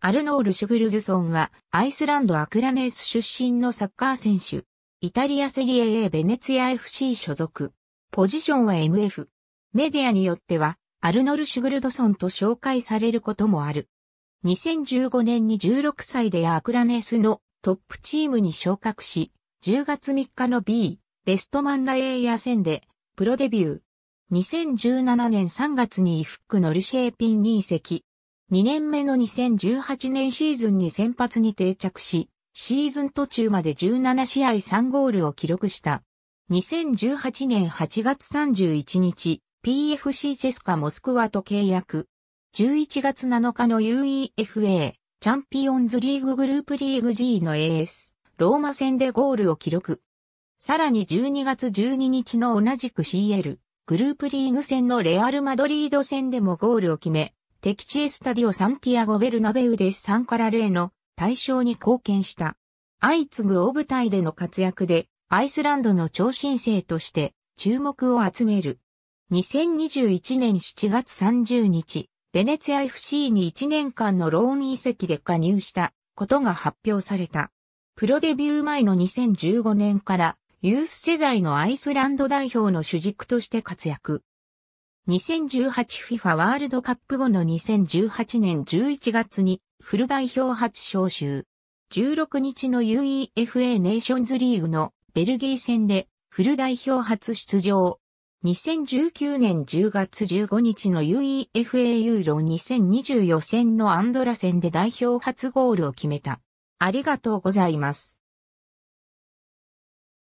アルノール・シュグルズソンは、アイスランド・アクラネース出身のサッカー選手。イタリアセリエ A ベネツィア FC 所属。ポジションは MF。メディアによっては、アルノル・シュグルドソンと紹介されることもある。2015年に16歳でアクラネースのトップチームに昇格し、10月3日の B、ベストマンラエイヤ戦で、プロデビュー。2017年3月にイフックのルシェーピンに移籍。2年目の2018年シーズンに先発に定着し、シーズン途中まで17試合3ゴールを記録した。2018年8月31日、PFC チェスカモスクワと契約。11月7日の UEFA チャンピオンズリーググループリーグ G の AS ローマ戦でゴールを記録。さらに12月12日の同じく CL グループリーグ戦のレアル・マドリード戦でもゴールを決め、敵地エスタディオ・サンティアゴ・ベルナベウデで3から0の対象に貢献した。相次ぐ大舞台での活躍で、アイスランドの超新星として注目を集める。2021年7月30日、ベネツィア FC に1年間のローン移籍で加入したことが発表された。プロデビュー前の2015年からユース世代のアイスランド代表の主軸として活躍。2018FIFA ワールドカップ後の2018年11月にフル代表初招集。16日の UEFA ネーションズリーグのベルギー戦でフル代表初出場。2019年10月15日の UEFA ユーロ2020予選のアンドラ戦で代表初ゴールを決めた。ありがとうございます。